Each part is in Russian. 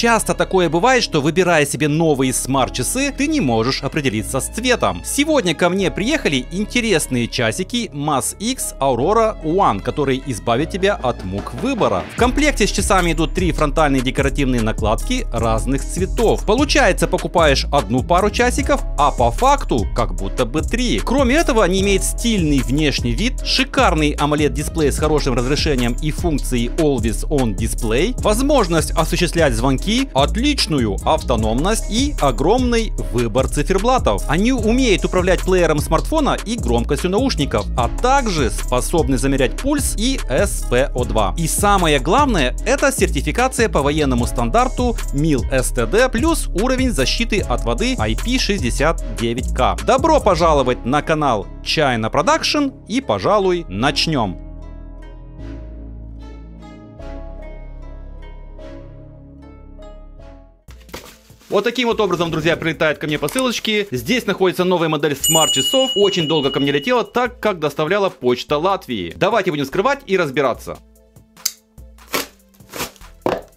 Часто такое бывает, что выбирая себе новые смарт-часы, ты не можешь определиться с цветом. Сегодня ко мне приехали интересные часики Mass X Aurora One, которые избавят тебя от мук выбора. В комплекте с часами идут три фронтальные декоративные накладки разных цветов. Получается, покупаешь одну пару часиков, а по факту как будто бы три. Кроме этого, они имеют стильный внешний вид, шикарный AMOLED-дисплей с хорошим разрешением и функцией Always On Display, возможность осуществлять звонки Ки отличную автономность и огромный выбор циферблатов. Они умеют управлять плеером смартфона и громкостью наушников, а также способны замерять пульс и SPO2. И самое главное, это сертификация по военному стандарту MIL STD плюс уровень защиты от воды IP69K. Добро пожаловать на канал China Production и, пожалуй, начнем. Вот таким вот образом, друзья, прилетают ко мне посылочки. Здесь находится новая модель смарт-часов. Очень долго ко мне летела, так как доставляла почта Латвии. Давайте будем скрывать и разбираться.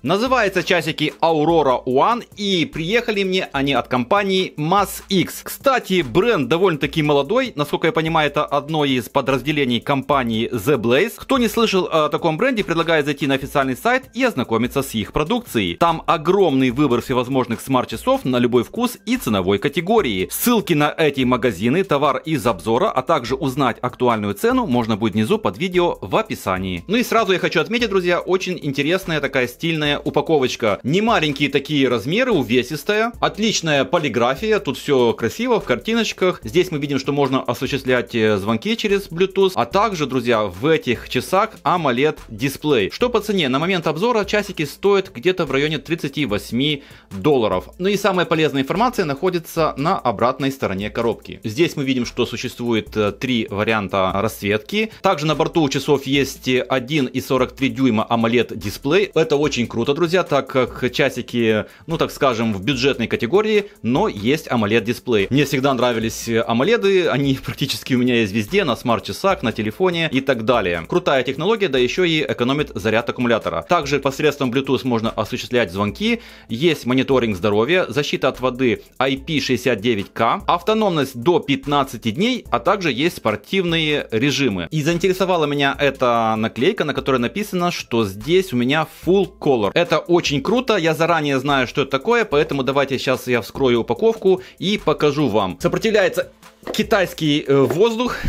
Называется часики Aurora One и приехали мне они от компании Mass X. Кстати, бренд довольно-таки молодой, насколько я понимаю, это одно из подразделений компании The Blaze. Кто не слышал о таком бренде, предлагаю зайти на официальный сайт и ознакомиться с их продукцией. Там огромный выбор всевозможных смарт-часов на любой вкус и ценовой категории. Ссылки на эти магазины, товар из обзора, а также узнать актуальную цену можно будет внизу под видео в описании. Ну и сразу я хочу отметить, друзья, очень интересная такая стильная классная упаковочка. Не маленькие такие размеры, увесистая. Отличная полиграфия, тут все красиво в картиночках. Здесь мы видим, что можно осуществлять э, звонки через Bluetooth. А также, друзья, в этих часах AMOLED дисплей. Что по цене? На момент обзора часики стоят где-то в районе 38 долларов. Ну и самая полезная информация находится на обратной стороне коробки. Здесь мы видим, что существует э, три варианта расцветки. Также на борту у часов есть 1,43 э, дюйма AMOLED дисплей. Это очень круто круто, а, друзья, так как часики, ну так скажем, в бюджетной категории, но есть AMOLED-дисплей. Мне всегда нравились э, AMOLED, они практически у меня есть везде, на смарт-часах, на телефоне и так далее. Крутая технология, да еще и экономит заряд аккумулятора. Также посредством Bluetooth можно осуществлять звонки, есть мониторинг здоровья, защита от воды IP69K, автономность до 15 дней, а также есть спортивные режимы. И заинтересовала меня эта наклейка, на которой написано, что здесь у меня full color, это очень круто, я заранее знаю, что это такое, поэтому давайте сейчас я вскрою упаковку и покажу вам. Сопротивляется китайский э, воздух.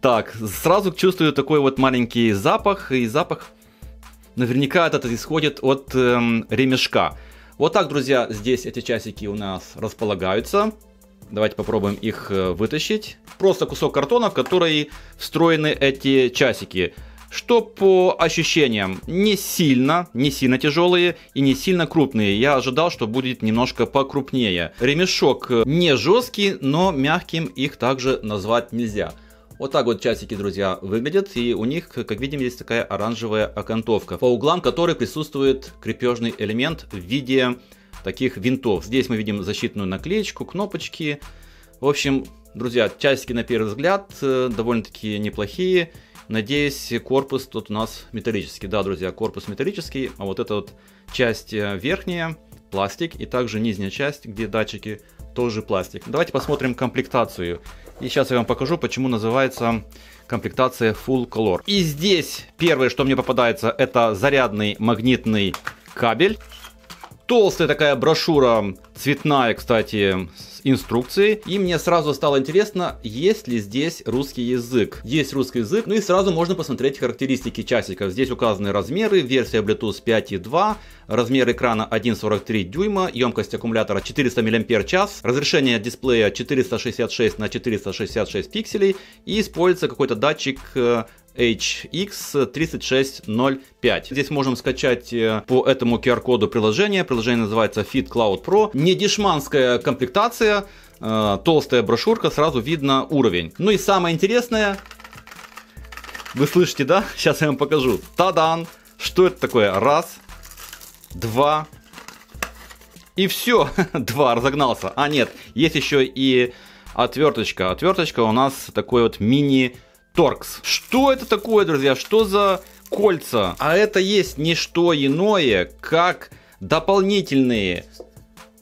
Так, сразу чувствую такой вот маленький запах, и запах наверняка этот исходит от эм, ремешка. Вот так, друзья, здесь эти часики у нас располагаются. Давайте попробуем их э, вытащить. Просто кусок картона, в который встроены эти часики что по ощущениям? Не сильно, не сильно тяжелые и не сильно крупные. Я ожидал, что будет немножко покрупнее. Ремешок э, не жесткий, но мягким их также назвать нельзя. Вот так вот часики, друзья, выглядят, и у них, как видим, есть такая оранжевая окантовка, по углам которой присутствует крепежный элемент в виде таких винтов. Здесь мы видим защитную наклеечку, кнопочки. В общем, друзья, часики на первый взгляд э, довольно-таки неплохие, Надеюсь, корпус тут у нас металлический. Да, друзья, корпус металлический, а вот эта вот часть э, верхняя пластик и также нижняя часть, где датчики, тоже пластик. Давайте посмотрим комплектацию. И сейчас я вам покажу, почему называется комплектация Full Color. И здесь первое, что мне попадается, это зарядный магнитный кабель толстая такая брошюра, цветная, кстати, с инструкцией. И мне сразу стало интересно, есть ли здесь русский язык. Есть русский язык, ну и сразу можно посмотреть характеристики часиков. Здесь указаны размеры, версия Bluetooth 5.2, размер экрана 1.43 дюйма, емкость аккумулятора 400 мАч, разрешение дисплея 466 на 466 пикселей и используется какой-то датчик э, HX3605. Здесь можем скачать э, по этому QR-коду приложение. Приложение называется Fit Cloud Pro. Не дешманская комплектация, э, толстая брошюрка, сразу видно уровень. Ну и самое интересное, вы слышите, да? Сейчас я вам покажу. Тадан! Что это такое? Раз, два, и все. два, разогнался. А нет, есть еще и отверточка. Отверточка у нас такой вот мини Торкс. Что это такое, друзья? Что за кольца? А это есть не что иное, как дополнительные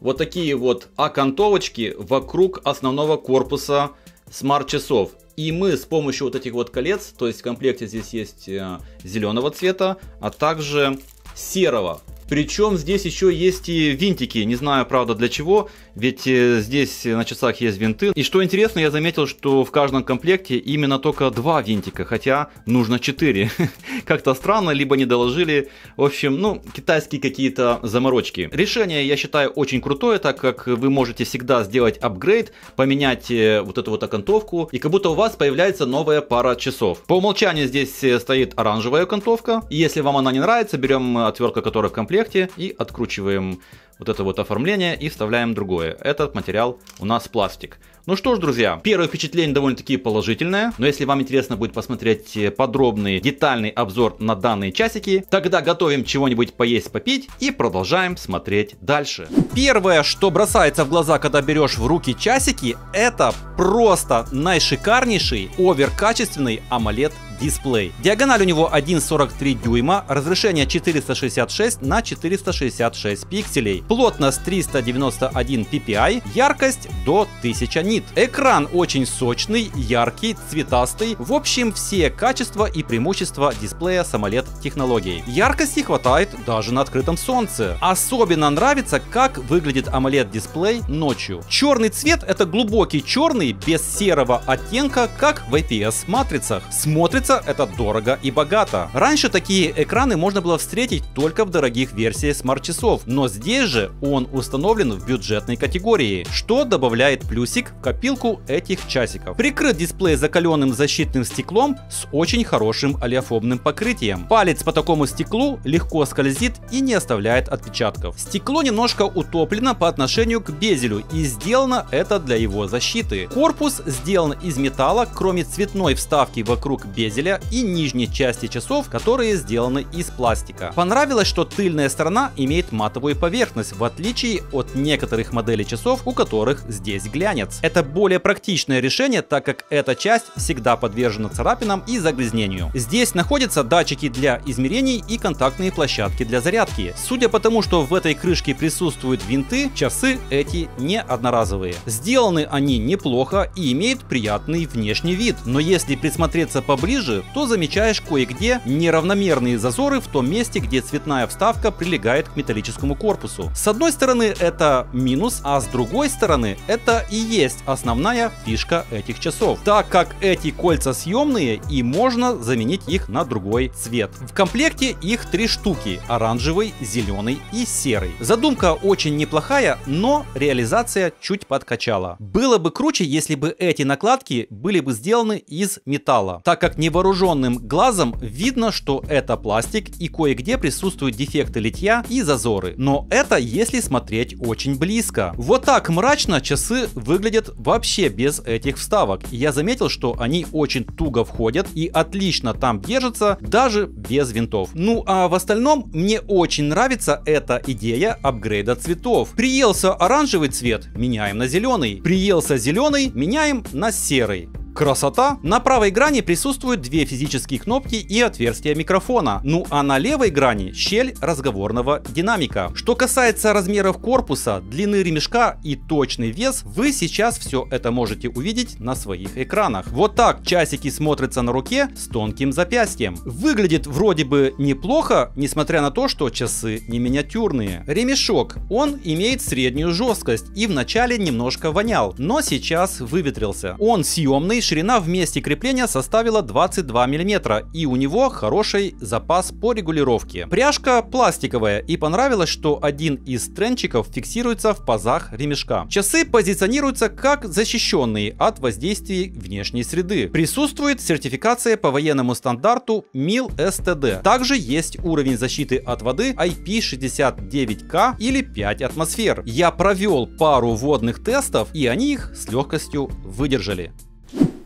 вот такие вот окантовочки вокруг основного корпуса смарт-часов. И мы с помощью вот этих вот колец, то есть в комплекте здесь есть э, зеленого цвета, а также серого. Причем здесь еще есть и винтики, не знаю, правда, для чего. Ведь э, здесь э, на часах есть винты. И что интересно, я заметил, что в каждом комплекте именно только два винтика, хотя нужно четыре. Как-то странно, либо не доложили. В общем, ну, китайские какие-то заморочки. Решение, я считаю, очень крутое, так как вы можете всегда сделать апгрейд, поменять э, вот эту вот окантовку, и как будто у вас появляется новая пара часов. По умолчанию здесь стоит оранжевая окантовка. И если вам она не нравится, берем отвертка которая в комплекте, и откручиваем вот это вот оформление и вставляем другое. Этот материал у нас пластик. Ну что ж, друзья, первое впечатление довольно-таки положительное, но если вам интересно будет посмотреть э, подробный, детальный обзор на данные часики, тогда готовим чего-нибудь поесть, попить и продолжаем смотреть дальше. Первое, что бросается в глаза, когда берешь в руки часики, это просто наишикарнейший оверкачественный AMOLED дисплей. Диагональ у него 1,43 дюйма, разрешение 466 на 466 пикселей, плотность 391 ppi, яркость до 1000 нит. Экран очень сочный, яркий, цветастый, в общем все качества и преимущества дисплея самолет технологий. Яркости хватает даже на открытом солнце. Особенно нравится, как выглядит AMOLED дисплей ночью. Черный цвет это глубокий черный без серого оттенка, как в IPS матрицах. Смотрится Разумеется, это дорого и богато. Раньше такие экраны можно было встретить только в дорогих версиях смарт-часов, но здесь же он установлен в бюджетной категории, что добавляет плюсик в копилку этих часиков. Прикрыт дисплей закаленным защитным стеклом с очень хорошим олеофобным покрытием. Палец по такому стеклу легко скользит и не оставляет отпечатков. Стекло немножко утоплено по отношению к безелю и сделано это для его защиты. Корпус сделан из металла, кроме цветной вставки вокруг безеля дизеля и нижней части часов, которые сделаны из пластика. Понравилось, что тыльная сторона имеет матовую поверхность, в отличие от некоторых моделей часов, у которых здесь глянец. Это более практичное решение, так как эта часть всегда подвержена царапинам и загрязнению. Здесь находятся датчики для измерений и контактные площадки для зарядки. Судя по тому, что в этой крышке присутствуют винты, часы эти не одноразовые. Сделаны они неплохо и имеют приятный внешний вид, но если присмотреться поближе, ближе, то замечаешь кое-где неравномерные зазоры в том месте, где цветная вставка прилегает к металлическому корпусу. С одной стороны это минус, а с другой стороны это и есть основная фишка этих часов, так как эти кольца съемные и можно заменить их на другой цвет. В комплекте их три штуки, оранжевый, зеленый и серый. Задумка очень неплохая, но реализация чуть подкачала. Было бы круче, если бы эти накладки были бы сделаны из металла, так как не невооруженным глазом видно, что это пластик и кое-где присутствуют дефекты литья и зазоры. Но это если смотреть очень близко. Вот так мрачно часы выглядят вообще без этих вставок. Я заметил, что они очень туго входят и отлично там держатся, даже без винтов. Ну а в остальном мне очень нравится эта идея апгрейда цветов. Приелся оранжевый цвет, меняем на зеленый. Приелся зеленый, меняем на серый. Красота! На правой грани присутствуют две физические кнопки и отверстие микрофона, ну а на левой грани щель разговорного динамика. Что касается размеров корпуса, длины ремешка и точный вес, вы сейчас все это можете увидеть на своих экранах. Вот так часики смотрятся на руке с тонким запястьем. Выглядит вроде бы неплохо, несмотря на то, что часы не миниатюрные. Ремешок. Он имеет среднюю жесткость и вначале немножко вонял, но сейчас выветрился. Он съемный, ширина в месте крепления составила 22 мм, и у него хороший запас по регулировке. Пряжка пластиковая, и понравилось, что один из тренчиков фиксируется в пазах ремешка. Часы позиционируются как защищенные от воздействий внешней среды. Присутствует сертификация по военному стандарту MIL-STD. Также есть уровень защиты от воды IP69K или 5 атмосфер. Я провел пару водных тестов, и они их с легкостью выдержали.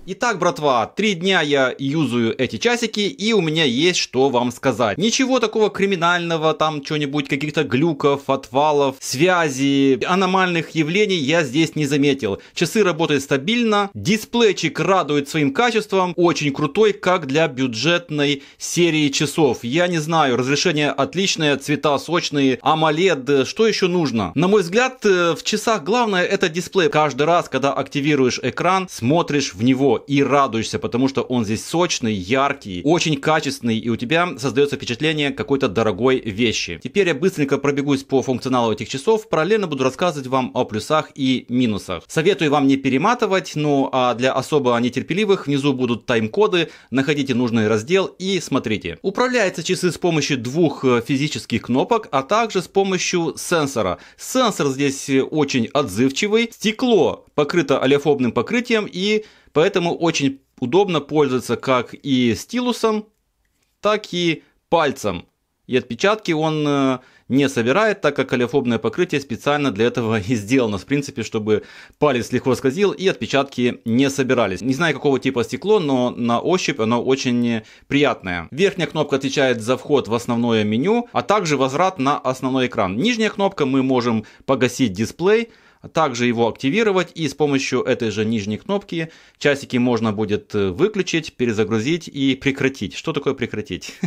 Итак, братва, три дня я юзаю эти часики, и у меня есть что вам сказать. Ничего такого криминального, там что-нибудь, каких-то глюков, отвалов, связи, аномальных явлений я здесь не заметил. Часы работают стабильно, дисплейчик радует своим качеством, очень крутой, как для бюджетной серии часов. Я не знаю, разрешение отличное, цвета сочные, AMOLED, что еще нужно? На мой взгляд, э, в часах главное это дисплей. Каждый раз, когда активируешь экран, смотришь в него и радуешься, потому что он здесь сочный, яркий, очень качественный, и у тебя создается впечатление какой-то дорогой вещи. Теперь я быстренько пробегусь по функционалу этих часов, параллельно буду рассказывать вам о плюсах и минусах. Советую вам не перематывать, ну а для особо нетерпеливых внизу будут тайм-коды, находите нужный раздел и смотрите. Управляются часы с помощью двух э, физических кнопок, а также с помощью сенсора. Сенсор здесь э, очень отзывчивый, стекло покрыто олеофобным покрытием и Поэтому очень удобно пользоваться как и стилусом, так и пальцем. И отпечатки он э, не собирает, так как олеофобное покрытие специально для этого и сделано, в принципе, чтобы палец легко скользил и отпечатки не собирались. Не знаю, какого типа стекло, но на ощупь оно очень приятное. Верхняя кнопка отвечает за вход в основное меню, а также возврат на основной экран. Нижняя кнопка мы можем погасить дисплей, также его активировать и с помощью этой же нижней кнопки часики можно будет э, выключить, перезагрузить и прекратить. Что такое прекратить?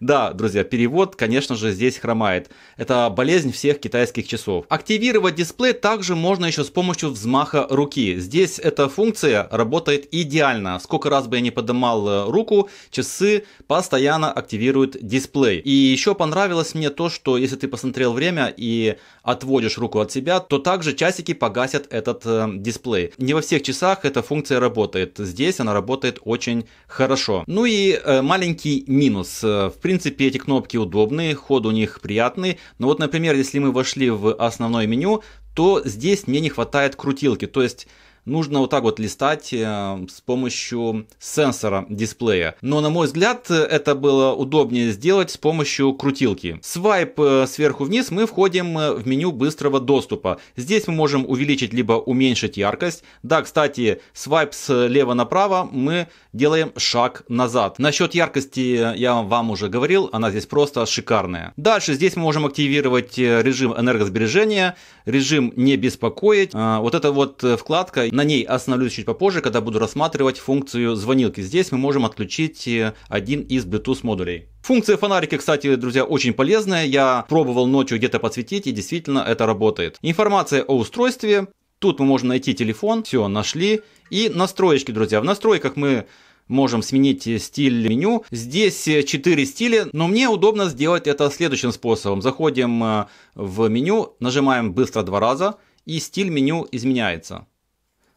Да, друзья, перевод, конечно же, здесь хромает. Это болезнь всех китайских часов. Активировать дисплей также можно еще с помощью взмаха руки. Здесь эта функция работает идеально. Сколько раз бы я не поднимал э, руку, часы постоянно активируют дисплей. И еще понравилось мне то, что если ты посмотрел время и отводишь руку от себя, то так также часики погасят этот э, дисплей. Не во всех часах эта функция работает. Здесь она работает очень хорошо. Ну и э, маленький минус. Э, в принципе, эти кнопки удобные, ход у них приятный. Но вот, например, если мы вошли в основное меню, то здесь мне не хватает крутилки. То есть нужно вот так вот листать э, с помощью сенсора дисплея. Но на мой взгляд это было удобнее сделать с помощью крутилки. Свайп э, сверху вниз мы входим э, в меню быстрого доступа. Здесь мы можем увеличить либо уменьшить яркость. Да, кстати, свайп слева направо мы делаем шаг назад. Насчет яркости я вам уже говорил, она здесь просто шикарная. Дальше здесь мы можем активировать режим энергосбережения, режим не беспокоить. Вот эта вот вкладка на ней остановлюсь чуть попозже, когда буду рассматривать функцию звонилки. Здесь мы можем отключить э, один из Bluetooth модулей. Функция фонарика, кстати, друзья, очень полезная. Я пробовал ночью где-то подсветить, и действительно это работает. Информация о устройстве. Тут мы можем найти телефон. Все, нашли. И настройки, друзья. В настройках мы можем сменить э, стиль меню. Здесь 4 э, стиля, но мне удобно сделать это следующим способом. Заходим в меню, нажимаем быстро два раза, и стиль меню изменяется.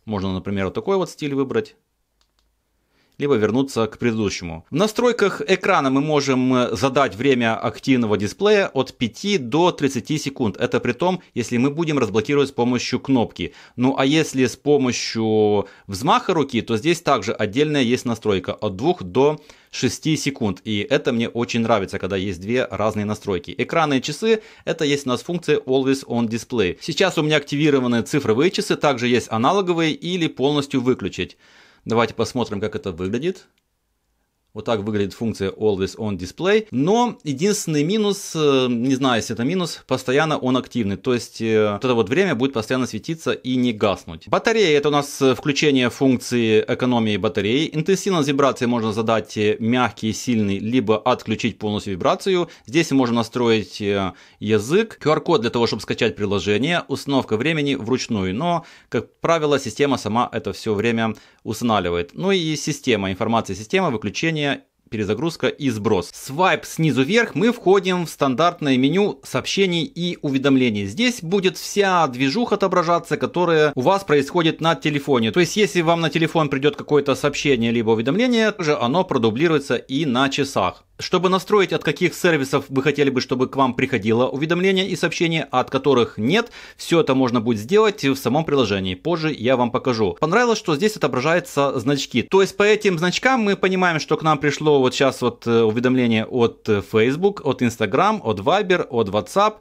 Можно, например, вот такой вот стиль выбрать либо вернуться к предыдущему. В настройках экрана мы можем э, задать время активного дисплея от 5 до 30 секунд. Это при том, если мы будем разблокировать с помощью кнопки. Ну а если с помощью взмаха руки, то здесь также отдельная есть настройка от 2 до 6 секунд. И это мне очень нравится, когда есть две разные настройки. Экранные часы, это есть у нас функция Always On Display. Сейчас у меня активированы цифровые часы, также есть аналоговые или полностью выключить. Давайте посмотрим, как это выглядит. Вот так выглядит функция Always On Display. Но единственный минус, э, не знаю, если это минус, постоянно он активный. То есть э, вот это вот время будет постоянно светиться и не гаснуть. Батарея это у нас э, включение функции экономии батареи. Интенсивность вибрации можно задать мягкий, сильный, либо отключить полностью вибрацию. Здесь можно настроить язык, QR-код для того, чтобы скачать приложение, установка времени вручную. Но, как правило, система сама это все время устанавливает. Ну и система, информация системы, выключение сообщение перезагрузка и сброс. Свайп снизу вверх, мы входим в стандартное меню сообщений и уведомлений. Здесь будет вся движуха отображаться, которая у вас происходит на телефоне. То есть, если вам на телефон придет какое-то сообщение либо уведомление, же оно продублируется и на часах. Чтобы настроить, от каких сервисов вы хотели бы, чтобы к вам приходило уведомление и сообщение, а от которых нет, все это можно будет сделать в самом приложении. Позже я вам покажу. Понравилось, что здесь отображаются значки. То есть по этим значкам мы понимаем, что к нам пришло вот сейчас вот э, уведомление от э, Facebook, от Instagram, от Viber, от WhatsApp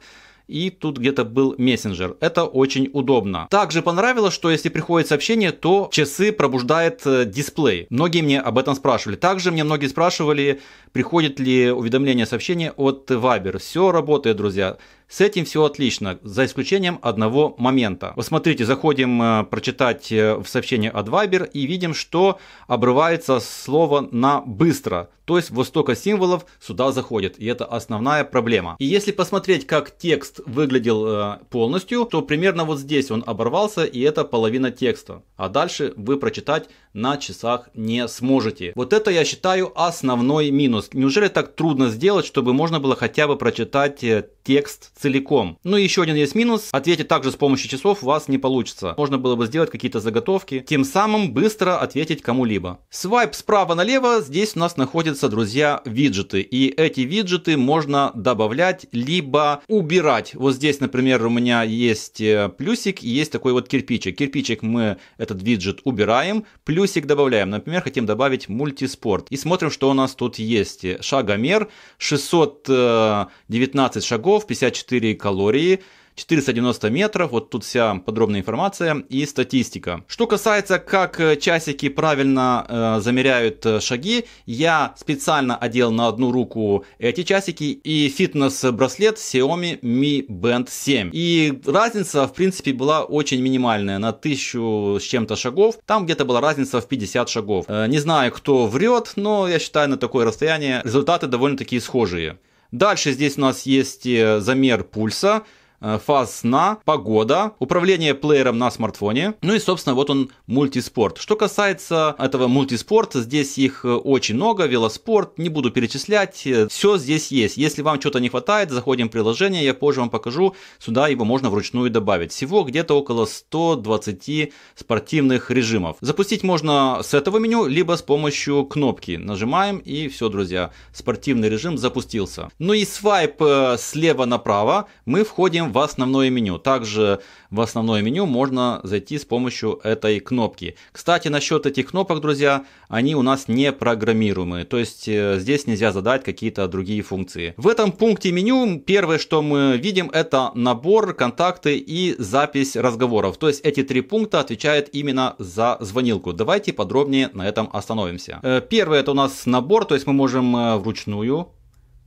и тут где-то был мессенджер. Это очень удобно. Также понравилось, что если приходит сообщение, то часы пробуждает э, дисплей. Многие мне об этом спрашивали. Также мне многие спрашивали, приходит ли уведомление сообщения от Viber. Все работает, друзья. С этим все отлично, за исключением одного момента. Вот смотрите, заходим э, прочитать э, в сообщение от Viber и видим, что обрывается слово на «быстро». То есть вот столько символов сюда заходит. И это основная проблема. И если посмотреть, как текст выглядел э, полностью, то примерно вот здесь он оборвался, и это половина текста. А дальше вы прочитать на часах не сможете. Вот это я считаю основной минус. Неужели так трудно сделать, чтобы можно было хотя бы прочитать текст целиком. Ну и еще один есть минус. Ответить также с помощью часов у вас не получится. Можно было бы сделать какие-то заготовки, тем самым быстро ответить кому-либо. Свайп справа налево, здесь у нас находятся, друзья, виджеты. И эти виджеты можно добавлять, либо убирать. Вот здесь, например, у меня есть э, плюсик и есть такой вот кирпичик. Кирпичик мы этот виджет убираем, плюсик добавляем. Например, хотим добавить мультиспорт. И смотрим, что у нас тут есть. Шагомер, 619 э, шагов, 54 4 калории, 490 метров, вот тут вся подробная информация и статистика. Что касается, как э, часики правильно э, замеряют э, шаги, я специально одел на одну руку эти часики и фитнес-браслет Xiaomi Mi Band 7. И разница, в принципе, была очень минимальная, на 1000 с чем-то шагов, там где-то была разница в 50 шагов. Э, не знаю, кто врет, но я считаю, на такое расстояние результаты довольно-таки схожие. Дальше здесь у нас есть э, замер пульса. Э, фаз сна, погода, управление плеером на смартфоне. Ну и, собственно, вот он мультиспорт. Что касается этого мультиспорта, здесь их э, очень много, велоспорт, не буду перечислять, э, все здесь есть. Если вам что-то не хватает, заходим в приложение, я позже вам покажу, сюда его можно вручную добавить. Всего где-то около 120 спортивных режимов. Запустить можно с этого меню, либо с помощью кнопки. Нажимаем и все, друзья, спортивный режим запустился. Ну и свайп слева направо, мы входим в основное меню. Также в основное меню можно зайти с помощью этой кнопки. Кстати, насчет этих кнопок, друзья, они у нас не программируемые. То есть э, здесь нельзя задать какие-то другие функции. В этом пункте меню первое, что мы видим, это набор, контакты и запись разговоров. То есть эти три пункта отвечают именно за звонилку. Давайте подробнее на этом остановимся. Э, первое это у нас набор, то есть мы можем э, вручную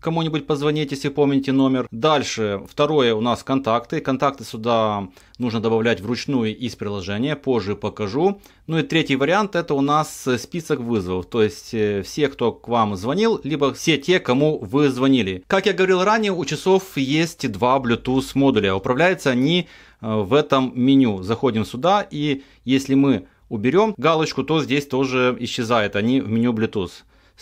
кому-нибудь позвонить, если помните номер. Дальше, второе у нас контакты. Контакты сюда нужно добавлять вручную из приложения, позже покажу. Ну и третий вариант, это у нас список вызовов, то есть э, все, кто к вам звонил, либо все те, кому вы звонили. Как я говорил ранее, у часов есть два Bluetooth модуля, управляются они э, в этом меню. Заходим сюда и если мы уберем галочку, то здесь тоже исчезает они в меню Bluetooth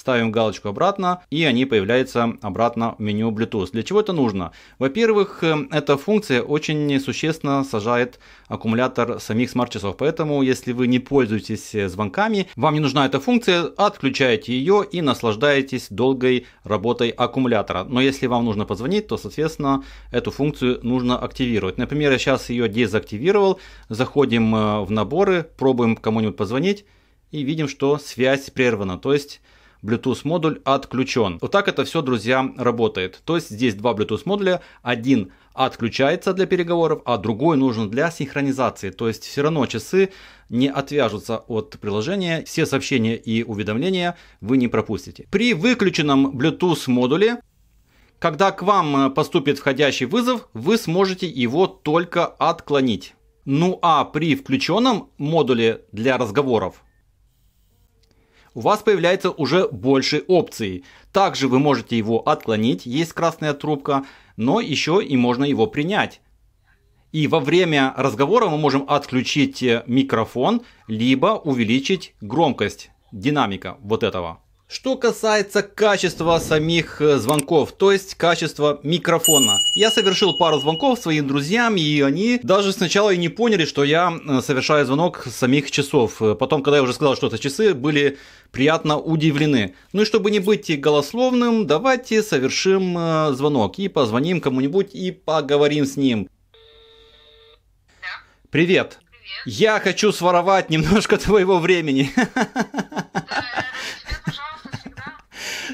ставим галочку обратно, и они появляются обратно в меню Bluetooth. Для чего это нужно? Во-первых, э, эта функция очень существенно сажает аккумулятор самих смарт-часов, поэтому если вы не пользуетесь э, звонками, вам не нужна эта функция, отключаете ее и наслаждаетесь долгой работой аккумулятора. Но если вам нужно позвонить, то, соответственно, эту функцию нужно активировать. Например, я сейчас ее дезактивировал, заходим э, в наборы, пробуем кому-нибудь позвонить, и видим, что связь прервана. То есть Bluetooth модуль отключен. Вот так это все, друзья, работает. То есть здесь два Bluetooth модуля, один отключается для переговоров, а другой нужен для синхронизации. То есть все равно часы не отвяжутся от приложения, все сообщения и уведомления вы не пропустите. При выключенном Bluetooth модуле когда к вам поступит входящий вызов, вы сможете его только отклонить. Ну а при включенном модуле для разговоров у вас появляется уже больше опций. Также вы можете его отклонить, есть красная трубка, но еще и можно его принять. И во время разговора мы можем отключить э, микрофон, либо увеличить громкость динамика вот этого. Что касается качества самих э, звонков, то есть качества микрофона. Я совершил пару звонков своим друзьям, и они даже сначала и не поняли, что я э, совершаю звонок самих часов. Потом, когда я уже сказал, что это часы, были приятно удивлены. Ну и чтобы не быть голословным, давайте совершим э, звонок и позвоним кому-нибудь и поговорим с ним. Да. Привет. Привет. Я хочу своровать немножко твоего времени.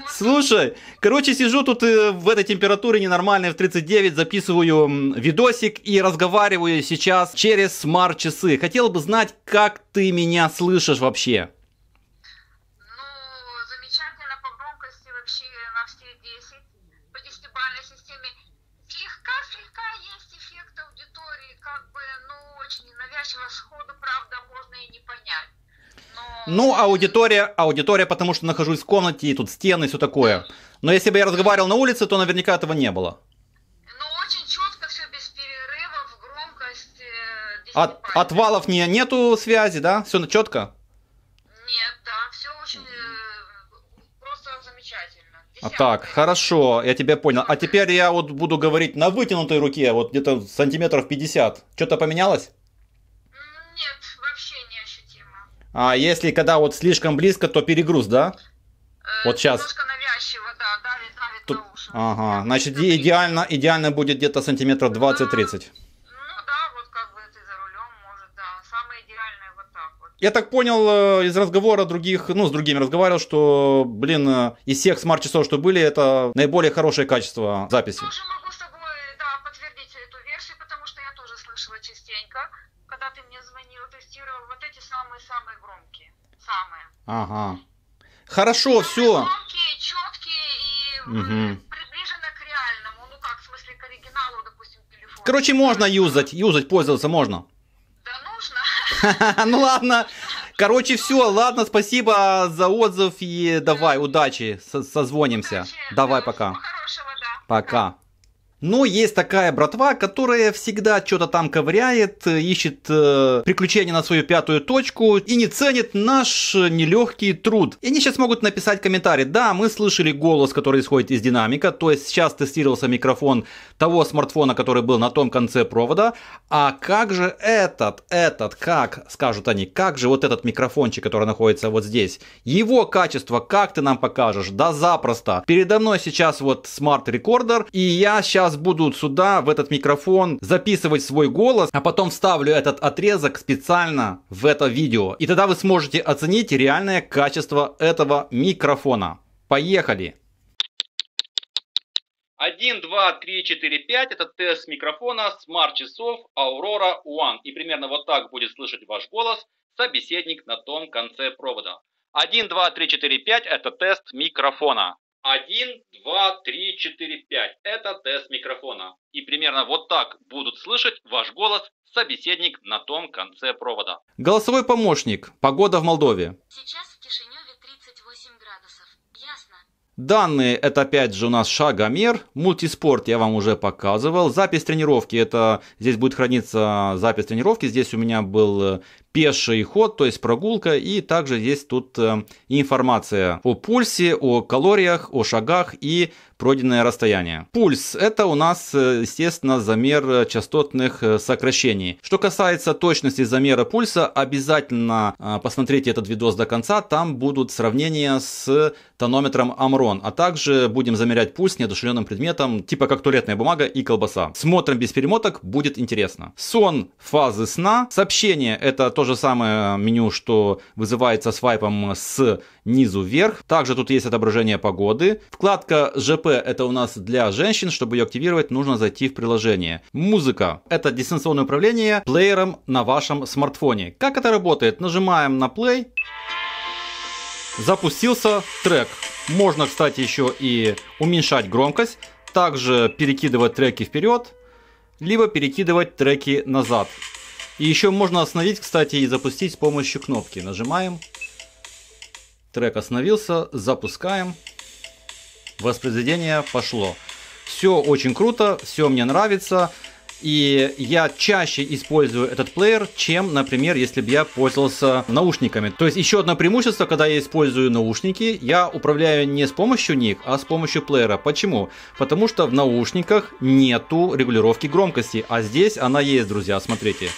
Слушай, короче, сижу тут э, в этой температуре ненормальной, в 39, записываю видосик и разговариваю сейчас через смарт-часы. Хотел бы знать, как ты меня слышишь вообще. вообще на все 10 по десятибалльной системе. Слегка-слегка есть эффект аудитории, как бы, ну, очень навязчиво сходу, правда, можно и не понять. Но... Ну, аудитория, аудитория, потому что нахожусь в комнате, и тут стены, и все такое. Но если бы я разговаривал на улице, то наверняка этого не было. Ну, очень четко, все без перерывов, громкость. Э, От, отвалов не, нету связи, да? Все четко? А так, хорошо, я тебя понял. А теперь я вот буду говорить на вытянутой руке, вот где-то сантиметров 50. Что-то поменялось? Нет, вообще не ощутимо. А если когда вот слишком близко, то перегруз, да? Э, вот сейчас. Немножко навязчиво, да, давит, давит Тут... на уши. Ага, значит идеально, идеально будет где-то сантиметров 20-30. Я так понял э, из разговора других, ну, с другими разговаривал, что, блин, э, из всех смарт-часов, что были, это наиболее хорошее качество записи. Я Тоже могу с тобой, да, подтвердить эту версию, потому что я тоже слышала частенько, когда ты мне звонил, тестировал вот эти самые-самые громкие. Самые. Ага. Хорошо, самые все. Громкие, четкие и угу. Э, приближенно к реальному. Ну как, в смысле, к оригиналу, допустим, телефона. Короче, можно юзать, юзать, пользоваться можно. Ну ладно. Короче, все, ладно, спасибо за отзыв и давай, удачи, созвонимся. Давай, пока. Пока. Но есть такая братва, которая всегда что-то там ковыряет, э, ищет э, приключения на свою пятую точку и не ценит наш нелегкий труд. И они сейчас могут написать комментарий. Да, мы слышали голос, который исходит из динамика, то есть сейчас тестировался микрофон того смартфона, который был на том конце провода. А как же этот, этот, как, скажут они, как же вот этот микрофончик, который находится вот здесь, его качество, как ты нам покажешь? Да запросто. Передо мной сейчас вот смарт-рекордер, и я сейчас сейчас буду сюда, в этот микрофон, записывать свой голос, а потом вставлю этот отрезок специально в это видео. И тогда вы сможете оценить реальное качество этого микрофона. Поехали! 1, 2, 3, 4, 5 – это тест микрофона смарт-часов Aurora One. И примерно вот так будет слышать ваш голос собеседник на том конце провода. 1, 2, 3, 4, 5 – это тест микрофона. 1, 2, 3, 4, 5. Это тест микрофона. И примерно вот так будут слышать ваш голос собеседник на том конце провода. Голосовой помощник. Погода в Молдове. Сейчас в Кишиневе 38 градусов. Ясно. Данные это опять же у нас шагомер. Мультиспорт я вам уже показывал. Запись тренировки это здесь будет храниться запись тренировки. Здесь у меня был пеший ход, то есть прогулка, и также есть тут э, информация о пульсе, о калориях, о шагах и пройденное расстояние. Пульс – это у нас, э, естественно, замер э, частотных э, сокращений. Что касается точности замера пульса, обязательно а, посмотрите этот видос до конца, там будут сравнения с тонометром Амрон, а также будем замерять пульс неодушевленным предметом, типа как туалетная бумага и колбаса. Смотрим без перемоток, будет интересно. Сон, фазы сна, сообщение – это то же самое меню, что вызывается свайпом с низу вверх. Также тут есть отображение погоды. Вкладка ЖП это у нас для женщин, чтобы ее активировать, нужно зайти в приложение. Музыка – это дистанционное управление плеером на вашем смартфоне. Как это работает? Нажимаем на play. Запустился трек. Можно, кстати, еще и уменьшать громкость, также перекидывать треки вперед, либо перекидывать треки назад. И еще можно остановить, кстати, и запустить с помощью кнопки. Нажимаем. Трек остановился, запускаем воспроизведение пошло. Все очень круто, все мне нравится. И я чаще использую этот плеер, чем, например, если бы я пользовался наушниками. То есть еще одно преимущество, когда я использую наушники, я управляю не с помощью них, а с помощью плеера. Почему? Потому что в наушниках нету регулировки громкости, а здесь она есть, друзья, смотрите.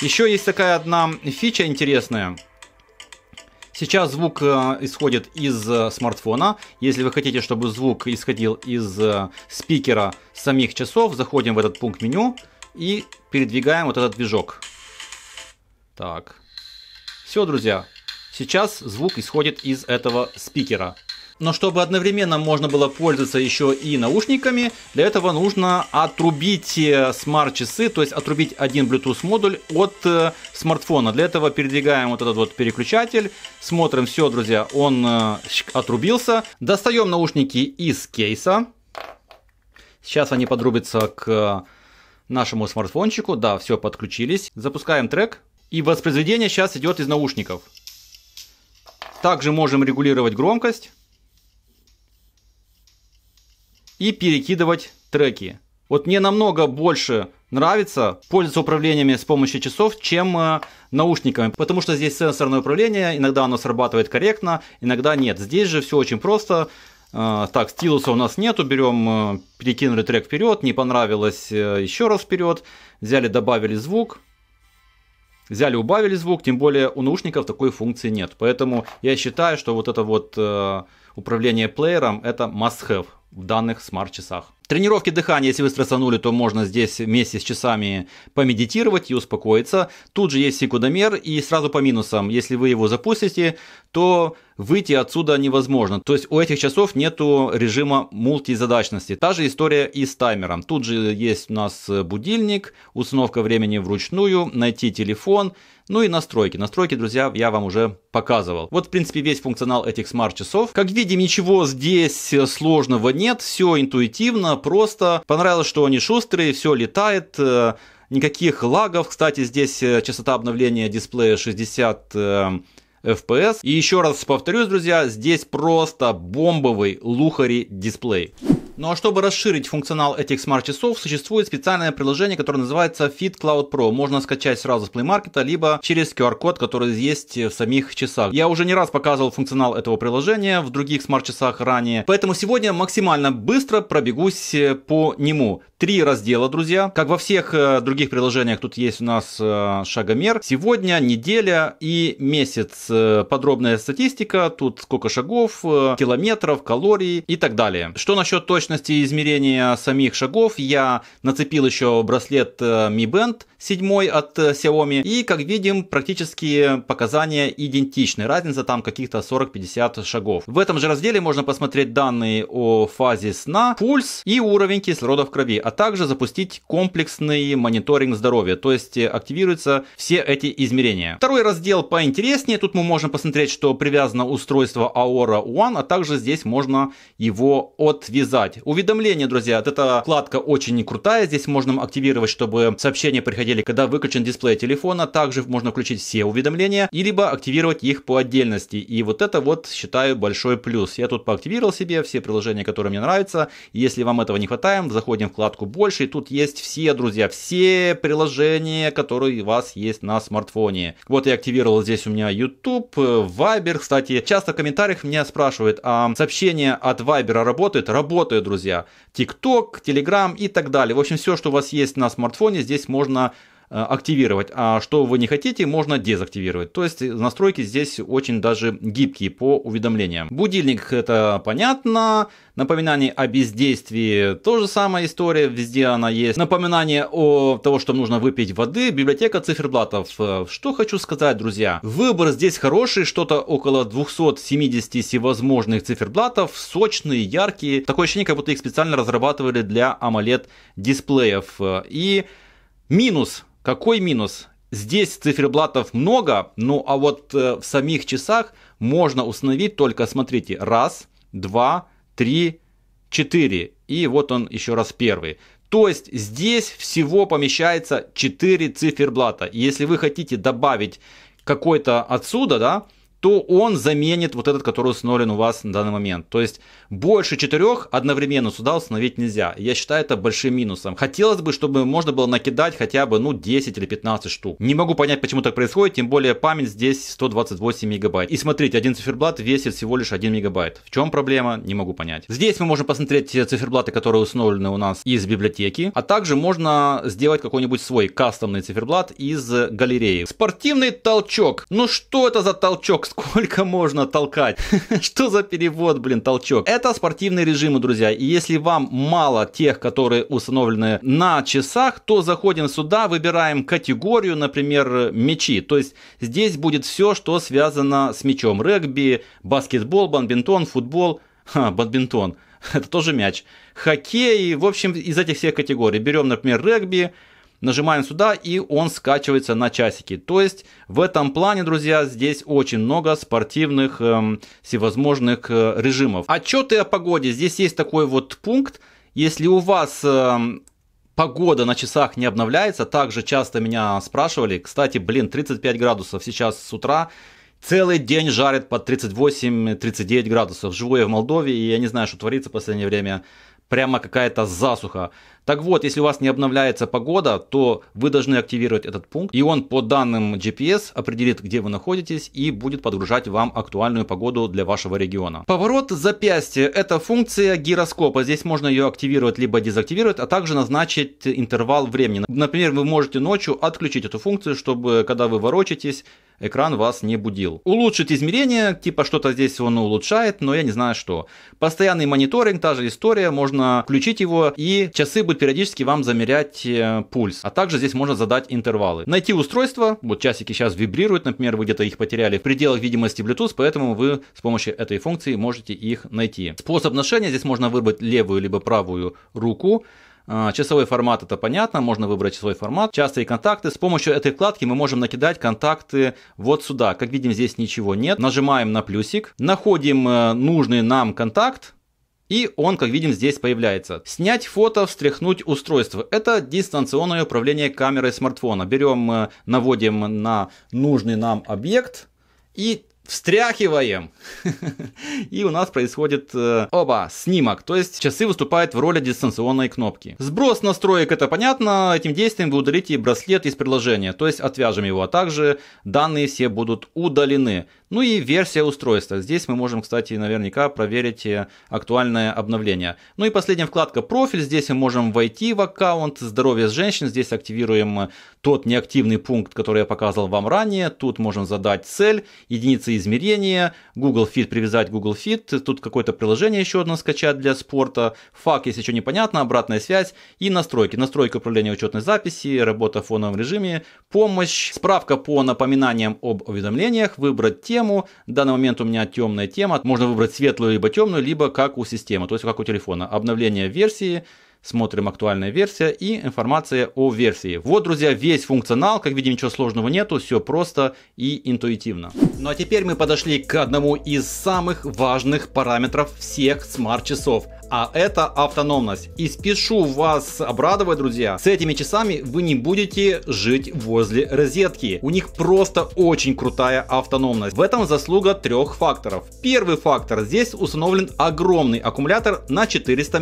Еще есть такая одна фича интересная – Сейчас звук э, исходит из э, смартфона. Если вы хотите, чтобы звук исходил из э, спикера самих часов, заходим в этот пункт меню и передвигаем вот этот движок. Так. Все, друзья. Сейчас звук исходит из этого спикера но чтобы одновременно можно было пользоваться еще и наушниками, для этого нужно отрубить э, смарт-часы, то есть отрубить один Bluetooth модуль от э, смартфона. Для этого передвигаем вот этот вот переключатель, смотрим все, друзья, он э, отрубился. Достаем наушники из кейса. Сейчас они подрубятся к нашему смартфончику. Да, все, подключились. Запускаем трек. И воспроизведение сейчас идет из наушников. Также можем регулировать громкость и перекидывать треки. Вот мне намного больше нравится пользоваться управлениями с помощью часов, чем э, наушниками, потому что здесь сенсорное управление, иногда оно срабатывает корректно, иногда нет. Здесь же все очень просто. Э, так, стилуса у нас нету, берем, э, перекинули трек вперед, не понравилось, э, еще раз вперед, взяли, добавили звук, взяли, убавили звук, тем более у наушников такой функции нет. Поэтому я считаю, что вот это вот э, управление плеером это must have в данных смарт-часах. Тренировки дыхания, если вы стрессанули, то можно здесь вместе с часами помедитировать и успокоиться. Тут же есть секундомер и сразу по минусам, если вы его запустите, то выйти отсюда невозможно. То есть у этих часов нету режима мультизадачности. Та же история и с таймером. Тут же есть у нас будильник, установка времени вручную, найти телефон, ну и настройки. Настройки, друзья, я вам уже показывал. Вот, в принципе, весь функционал этих смарт-часов. Как видим, ничего здесь сложного нет, все интуитивно, просто. Понравилось, что они шустрые, все летает, э, никаких лагов. Кстати, здесь э, частота обновления дисплея 60 FPS. И еще раз повторюсь, друзья, здесь просто бомбовый лухари дисплей. Ну а чтобы расширить функционал этих смарт-часов, существует специальное приложение, которое называется Fit Cloud Pro. Можно скачать сразу с Play Market, либо через QR-код, который есть в самих часах. Я уже не раз показывал функционал этого приложения в других смарт-часах ранее, поэтому сегодня максимально быстро пробегусь э, по нему. Три раздела, друзья. Как во всех э, других приложениях, тут есть у нас э, шагомер. Сегодня неделя и месяц. Э, подробная статистика, тут сколько шагов, э, километров, калорий и так далее. Что насчет точности измерения самих шагов, я нацепил еще браслет э, Mi Band, 7 от э, Xiaomi. И, как видим, практически показания идентичны. Разница там каких-то 40-50 шагов. В этом же разделе можно посмотреть данные о фазе сна, пульс и уровень кислорода в крови, а также запустить комплексный мониторинг здоровья, то есть э, активируются все эти измерения. Второй раздел поинтереснее, тут мы можем посмотреть, что привязано устройство Aura One, а также здесь можно его отвязать. Уведомления, друзья, вот эта вкладка очень крутая, здесь можно активировать, чтобы сообщения приходили разделе, когда выключен дисплей телефона, также можно включить все уведомления и либо активировать их по отдельности. И вот это вот считаю большой плюс. Я тут поактивировал себе все приложения, которые мне нравятся. Если вам этого не хватает, заходим в вкладку больше. И тут есть все, друзья, все приложения, которые у вас есть на смартфоне. Вот я активировал здесь у меня YouTube, Viber. Кстати, часто в комментариях меня спрашивают, а сообщения от Viber работают? Работают, друзья. TikTok, Telegram и так далее. В общем, все, что у вас есть на смартфоне, здесь можно Э, активировать, а что вы не хотите, можно дезактивировать. То есть настройки здесь очень даже гибкие по уведомлениям. Будильник это понятно, напоминание о бездействии тоже самая история, везде она есть. Напоминание о того, что нужно выпить воды, библиотека циферблатов. Что хочу сказать, друзья, выбор здесь хороший, что-то около 270 всевозможных циферблатов, сочные, яркие. Такое ощущение, как будто их специально разрабатывали для AMOLED дисплеев. И минус какой минус? Здесь циферблатов много, ну а вот э, в самих часах можно установить только, смотрите, раз, два, три, четыре. И вот он еще раз первый. То есть здесь всего помещается 4 циферблата. если вы хотите добавить какой-то отсюда, да, то он заменит вот этот, который установлен у вас на данный момент. То есть больше четырех одновременно сюда установить нельзя. Я считаю это большим минусом. Хотелось бы, чтобы можно было накидать хотя бы ну 10 или 15 штук. Не могу понять, почему так происходит, тем более память здесь 128 мегабайт. И смотрите, один циферблат весит всего лишь 1 мегабайт. В чем проблема? Не могу понять. Здесь мы можем посмотреть те циферблаты, которые установлены у нас из библиотеки, а также можно сделать какой-нибудь свой кастомный циферблат из галереи. Спортивный толчок. Ну что это за толчок, сколько можно толкать? Что за перевод, блин, толчок? Это спортивные режимы, друзья. И если вам мало тех, которые установлены на часах, то заходим сюда, выбираем категорию, например, мячи. То есть здесь будет все, что связано с мячом. Регби, баскетбол, бадминтон, футбол, ха, бадминтон. Это тоже мяч. Хоккей, в общем, из этих всех категорий. Берем, например, регби, Нажимаем сюда и он скачивается на часики. То есть в этом плане, друзья, здесь очень много спортивных эм, всевозможных э, режимов. Отчеты о погоде. Здесь есть такой вот пункт. Если у вас эм, погода на часах не обновляется, также часто меня спрашивали. Кстати, блин, 35 градусов сейчас с утра. Целый день жарит под 38-39 градусов. Живу я в Молдове, и я не знаю, что творится в последнее время прямо какая-то засуха. Так вот, если у вас не обновляется погода, то вы должны активировать этот пункт, и он по данным GPS определит, где вы находитесь, и будет подгружать вам актуальную погоду для вашего региона. Поворот запястья – это функция гироскопа. Здесь можно ее активировать либо дезактивировать, а также назначить интервал времени. Например, вы можете ночью отключить эту функцию, чтобы когда вы ворочаетесь, экран вас не будил. Улучшить измерение, типа что-то здесь он улучшает, но я не знаю что. Постоянный мониторинг, та же история, можно включить его, и часы будут периодически вам замерять э, пульс. А также здесь можно задать интервалы. Найти устройство, вот часики сейчас вибрируют, например, вы где-то их потеряли в пределах видимости Bluetooth, поэтому вы с помощью этой функции можете их найти. Способ ношения, здесь можно выбрать левую либо правую руку. А, часовой формат это понятно, можно выбрать часовой формат. Частые контакты. С помощью этой вкладки мы можем накидать контакты вот сюда. Как видим, здесь ничего нет. Нажимаем на плюсик, находим э, нужный нам контакт, и он, как видим, здесь появляется. Снять фото, встряхнуть устройство. Это дистанционное управление камерой смартфона. Берем, э, наводим на нужный нам объект и встряхиваем, и у нас происходит, э, оба, снимок, то есть часы выступают в роли дистанционной кнопки. Сброс настроек, это понятно, этим действием вы удалите браслет из приложения, то есть отвяжем его, а также данные все будут удалены. Ну и версия устройства, здесь мы можем, кстати, наверняка проверить э, актуальное обновление. Ну и последняя вкладка «Профиль», здесь мы можем войти в аккаунт «Здоровье с женщин», здесь активируем э, тот неактивный пункт, который я показывал вам ранее, тут можем задать цель, единицы измерения, Google Fit привязать Google Fit, тут какое-то приложение еще одно скачать для спорта, фак, если что непонятно, обратная связь и настройки. Настройки управления учетной записи, работа в фоновом режиме, помощь, справка по напоминаниям об уведомлениях, выбрать тему. В данный момент у меня темная тема, можно выбрать светлую либо темную, либо как у системы, то есть как у телефона. Обновление версии, смотрим актуальная версия и информация о версии. Вот, друзья, весь функционал, как видим, ничего сложного нету, все просто и интуитивно. Ну а теперь мы подошли к одному из самых важных параметров всех смарт-часов – а это автономность. И спешу вас обрадовать, друзья, с этими часами вы не будете жить возле розетки. У них просто очень крутая автономность. В этом заслуга трех факторов. Первый фактор. Здесь установлен огромный аккумулятор на 400 мАч.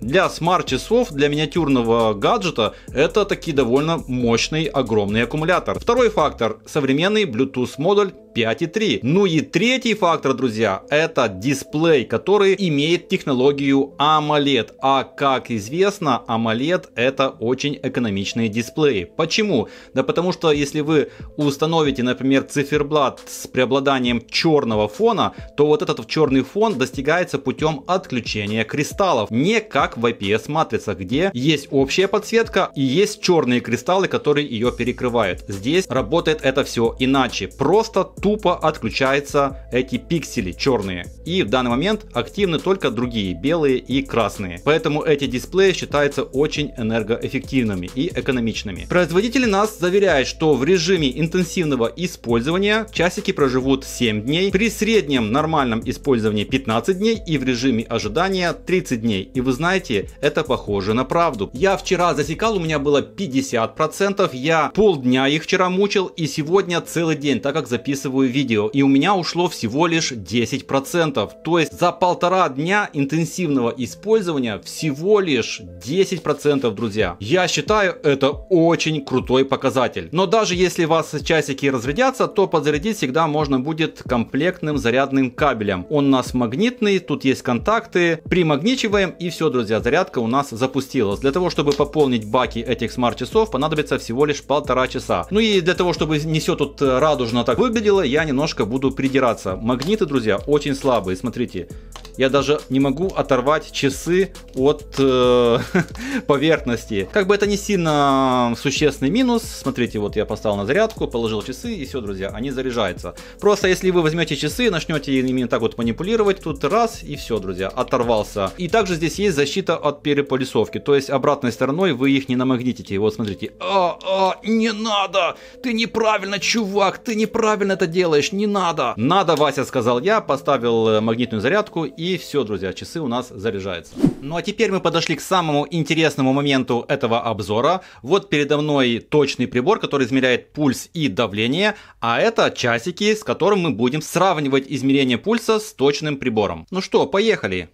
Для смарт-часов, для миниатюрного гаджета, это таки довольно мощный огромный аккумулятор. Второй фактор. Современный Bluetooth модуль 5.3. Ну и третий фактор, друзья, это дисплей, который имеет технологию AMOLED. А как известно, AMOLED это очень экономичные дисплеи. Почему? Да потому что если вы установите, например, циферблат с преобладанием черного фона, то вот этот черный фон достигается путем отключения кристаллов. Не как в IPS матрицах, где есть общая подсветка и есть черные кристаллы, которые ее перекрывают. Здесь работает это все иначе. Просто тупо отключаются эти пиксели черные. И в данный момент активны только другие белые и красные. Поэтому эти дисплеи считаются очень энергоэффективными и экономичными. Производители нас заверяют, что в режиме интенсивного использования часики проживут 7 дней, при среднем нормальном использовании 15 дней и в режиме ожидания 30 дней. И вы знаете, это похоже на правду. Я вчера засекал, у меня было 50%, я полдня их вчера мучил и сегодня целый день, так как записываю записываю видео, и у меня ушло всего лишь 10%. процентов, То есть за полтора дня интенсивного использования всего лишь 10%, процентов, друзья. Я считаю, это очень крутой показатель. Но даже если у вас часики разрядятся, то подзарядить всегда можно будет комплектным зарядным кабелем. Он у нас магнитный, тут есть контакты. Примагничиваем и все, друзья, зарядка у нас запустилась. Для того, чтобы пополнить баки этих смарт-часов, понадобится всего лишь полтора часа. Ну и для того, чтобы не все тут э, радужно так выглядело, я немножко буду придираться. Магниты, друзья, очень слабые, смотрите. Я даже не могу оторвать часы от э, поверхности. Как бы это не сильно существенный минус. Смотрите, вот я поставил на зарядку, положил часы и все, друзья, они заряжаются. Просто если вы возьмете часы, начнете именно так вот манипулировать, тут раз и все, друзья, оторвался. И также здесь есть защита от переполисовки, то есть обратной стороной вы их не намагнитите. Вот смотрите, а, а, не надо, ты неправильно, чувак, ты неправильно это делаешь? Не надо! Надо, Вася, сказал я, поставил э, магнитную зарядку и все, друзья, часы у нас заряжаются. Ну а теперь мы подошли к самому интересному моменту этого обзора. Вот передо мной точный прибор, который измеряет пульс и давление, а это часики, с которым мы будем сравнивать измерение пульса с точным прибором. Ну что, поехали!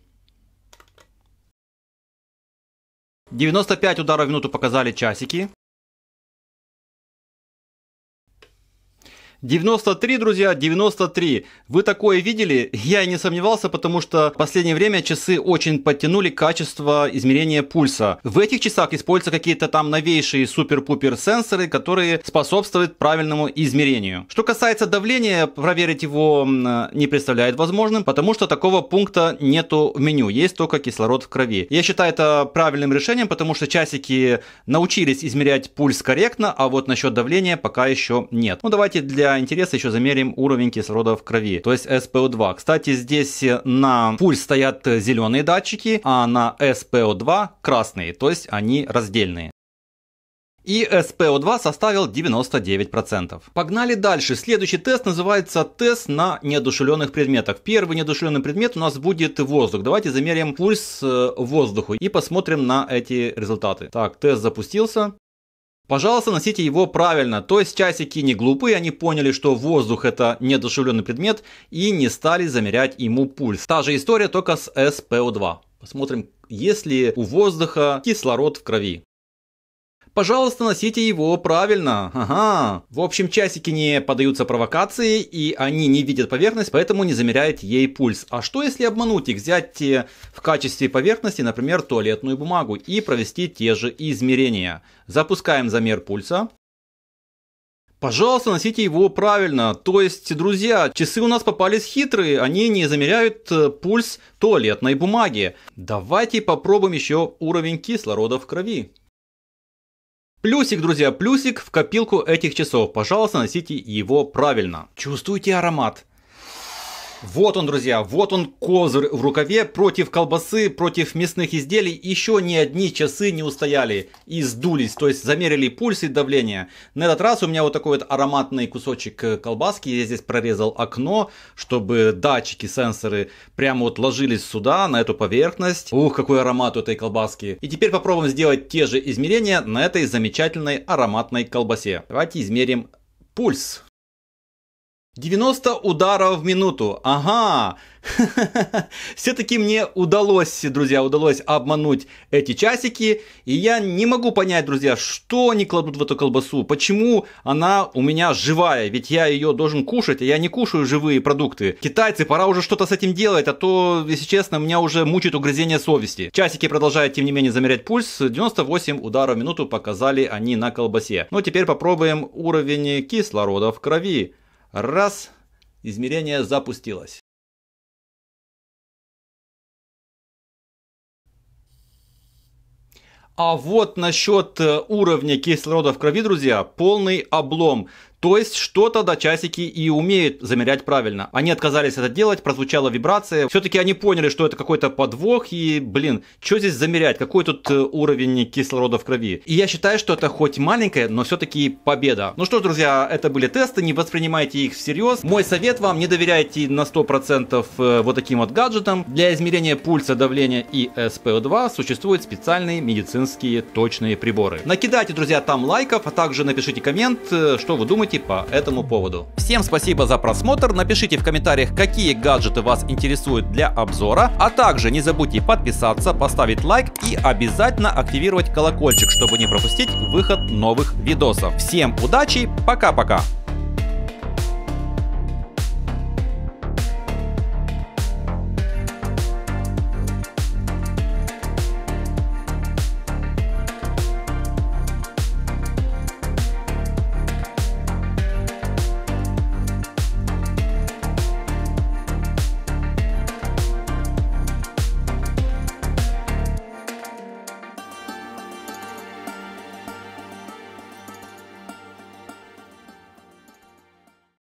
95 ударов в минуту показали часики. 93, друзья, 93. Вы такое видели? Я и не сомневался, потому что в последнее время часы очень подтянули качество измерения пульса. В этих часах используются какие-то там новейшие супер-пупер сенсоры, которые способствуют правильному измерению. Что касается давления, проверить его не представляет возможным, потому что такого пункта нету в меню, есть только кислород в крови. Я считаю это правильным решением, потому что часики научились измерять пульс корректно, а вот насчет давления пока еще нет. Ну давайте для для интереса еще замерим уровень кислорода в крови, то есть SPO2. Кстати, здесь э, на пульс стоят зеленые датчики, а на SPO2 красные, то есть они раздельные. И SPO2 составил 99%. Погнали дальше. Следующий тест называется тест на неодушевленных предметах. Первый неодушевленный предмет у нас будет воздух. Давайте замерим пульс э, воздуху и посмотрим на эти результаты. Так, тест запустился. Пожалуйста, носите его правильно, то есть часики не глупые, они поняли, что воздух это недушевленный предмет и не стали замерять ему пульс. Та же история только с SPO2. Посмотрим, есть ли у воздуха кислород в крови. Пожалуйста, носите его правильно. Ага. В общем, часики не подаются провокации, и они не видят поверхность, поэтому не замеряют ей пульс. А что если обмануть их, взять э, в качестве поверхности, например, туалетную бумагу и провести те же измерения? Запускаем замер пульса. Пожалуйста, носите его правильно. То есть, друзья, часы у нас попались хитрые, они не замеряют э, пульс туалетной бумаги. Давайте попробуем еще уровень кислорода в крови. Плюсик, друзья, плюсик в копилку этих часов. Пожалуйста, носите его правильно. Чувствуйте аромат. Вот он, друзья, вот он козырь в рукаве против колбасы, против мясных изделий. Еще ни одни часы не устояли и сдулись, то есть замерили пульс и давление. На этот раз у меня вот такой вот ароматный кусочек э, колбаски. Я здесь прорезал окно, чтобы датчики, сенсоры прямо вот ложились сюда, на эту поверхность. Ух, какой аромат у этой колбаски. И теперь попробуем сделать те же измерения на этой замечательной ароматной колбасе. Давайте измерим пульс. 90 ударов в минуту. Ага. Все-таки мне удалось, друзья, удалось обмануть эти часики. И я не могу понять, друзья, что они кладут в эту колбасу. Почему она у меня живая? Ведь я ее должен кушать, а я не кушаю живые продукты. Китайцы, пора уже что-то с этим делать, а то, если честно, меня уже мучает угрызение совести. Часики продолжают, тем не менее, замерять пульс. 98 ударов в минуту показали они на колбасе. Но ну, а теперь попробуем уровень кислорода в крови. Раз, измерение запустилось. А вот насчет э, уровня кислорода в крови, друзья, полный облом. То есть что-то до часики и умеют замерять правильно. Они отказались это делать, прозвучала вибрация. Все-таки они поняли, что это какой-то подвох и, блин, что здесь замерять? Какой тут э, уровень кислорода в крови? И я считаю, что это хоть маленькая, но все-таки победа. Ну что ж, друзья, это были тесты, не воспринимайте их всерьез. Мой совет вам, не доверяйте на 100% э, вот таким вот гаджетам. Для измерения пульса, давления и СПО2 существуют специальные медицинские точные приборы. Накидайте, друзья, там лайков, а также напишите коммент, э, что вы думаете сути по этому поводу. Всем спасибо за просмотр, напишите в комментариях, какие гаджеты вас интересуют для обзора, а также не забудьте подписаться, поставить лайк и обязательно активировать колокольчик, чтобы не пропустить выход новых видосов. Всем удачи, пока-пока!